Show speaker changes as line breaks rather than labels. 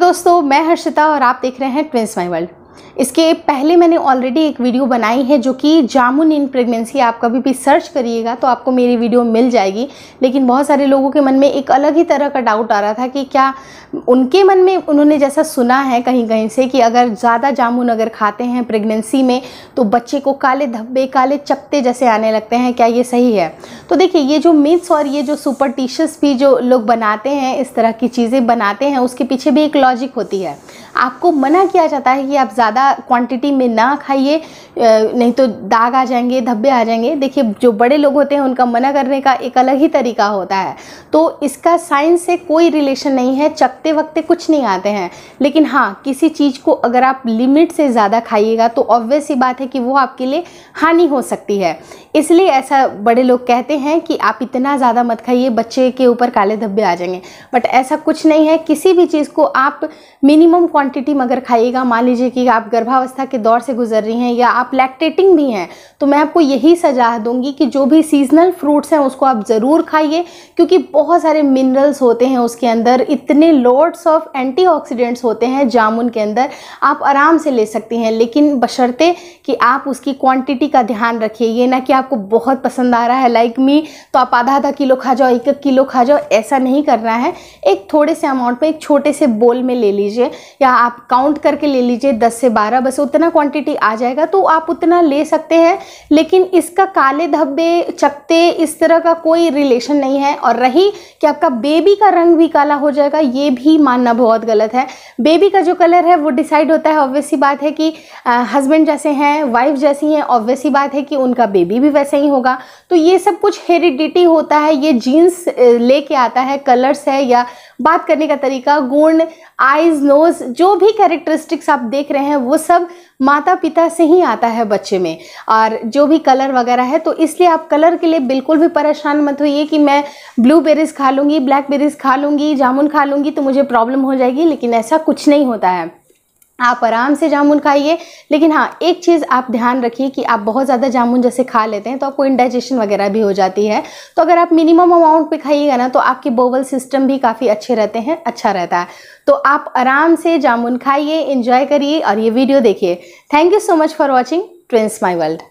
दोस्तों मैं हर्षिता और आप देख रहे हैं ट्विंस माई वर्ल्ड इसके पहले मैंने ऑलरेडी एक वीडियो बनाई है जो कि जामुन इन प्रेगनेंसी आप कभी भी सर्च करिएगा तो आपको मेरी वीडियो मिल जाएगी लेकिन बहुत सारे लोगों के मन में एक अलग ही तरह का डाउट आ रहा था कि क्या उनके मन में उन्होंने जैसा सुना है कहीं कहीं से कि अगर ज़्यादा जामुन अगर खाते हैं प्रेगनेंसी में तो बच्चे को काले धब्बे काले चपते जैसे आने लगते हैं क्या ये सही है तो देखिए ये जो मिथ्स और ये जो सुपरटिशस भी जो लोग बनाते हैं इस तरह की चीज़ें बनाते हैं उसके पीछे भी एक लॉजिक होती है आपको मना किया जाता है कि आप ज़्यादा ज़्यादा क्वांटिटी में ना खाइए नहीं तो दाग आ जाएंगे धब्बे आ जाएंगे देखिए जो बड़े लोग होते हैं उनका मना करने का एक अलग ही तरीका होता है तो इसका साइंस से कोई रिलेशन नहीं है चकते वक्ते कुछ नहीं आते हैं लेकिन हाँ किसी चीज़ को अगर आप लिमिट से ज़्यादा खाइएगा तो ऑब्वियस ही बात है कि वो आपके लिए हानि हो सकती है इसलिए ऐसा बड़े लोग कहते हैं कि आप इतना ज़्यादा मत खाइए बच्चे के ऊपर काले धब्बे आ जाएंगे बट ऐसा कुछ नहीं है किसी भी चीज़ को आप मिनिमम क्वांटिटी में अगर खाइएगा मान लीजिए कि आप गर्भावस्था के दौर से गुजर रही हैं या आप लैक्टेटिंग भी हैं तो मैं आपको यही सजा दूंगी कि जो भी सीजनल फ्रूट्स हैं उसको आप ज़रूर खाइए क्योंकि बहुत सारे मिनरल्स होते हैं उसके अंदर इतने लोड्स ऑफ एंटी होते हैं जामुन के अंदर आप आराम से ले सकती हैं लेकिन बशर्ते कि आप उसकी क्वान्टिटी का ध्यान रखिए ये ना कि आप आपको बहुत पसंद आ रहा है लाइक like मी तो आप आधा आधा किलो खा जाओ एक एक किलो खा जाओ ऐसा नहीं करना है एक थोड़े से अमाउंट में एक छोटे से बोल में ले लीजिए या आप काउंट करके ले लीजिए दस से बारह बस उतना क्वांटिटी आ जाएगा तो आप उतना ले सकते हैं लेकिन इसका काले धब्बे चकते इस तरह का कोई रिलेशन नहीं है और रही कि आपका बेबी का रंग भी काला हो जाएगा ये भी मानना बहुत गलत है बेबी का जो कलर है वो डिसाइड होता है ऑब्वियसली बात है कि हस्बैंड जैसे हैं वाइफ जैसी हैं ऑब्वियसली बात है कि उनका बेबी भी वैसे ही होगा तो ये सब कुछ हेरिडिटी होता है ये जीन्स लेके आता है कलर्स है या बात करने का तरीका गुण आइज नोज जो भी कैरेक्टरिस्टिक्स आप देख रहे हैं वो सब माता पिता से ही आता है बच्चे में और जो भी कलर वगैरह है तो इसलिए आप कलर के लिए बिल्कुल भी परेशान मत होइए कि मैं ब्लू बेरीज खा लूँगी ब्लैक बेरीज खा लूँगी जामुन खा लूँगी तो मुझे प्रॉब्लम हो जाएगी लेकिन ऐसा कुछ नहीं होता है आप आराम से जामुन खाइए लेकिन हाँ एक चीज़ आप ध्यान रखिए कि आप बहुत ज़्यादा जामुन जैसे खा लेते हैं तो आपको इंडाइजेशन वगैरह भी हो जाती है तो अगर आप मिनिमम अमाउंट पे खाइएगा ना तो आपकी बोवल सिस्टम भी काफ़ी अच्छे रहते हैं अच्छा रहता है तो आप आराम से जामुन खाइए इन्जॉय करिए और ये वीडियो देखिए thank you so much for watching trends my world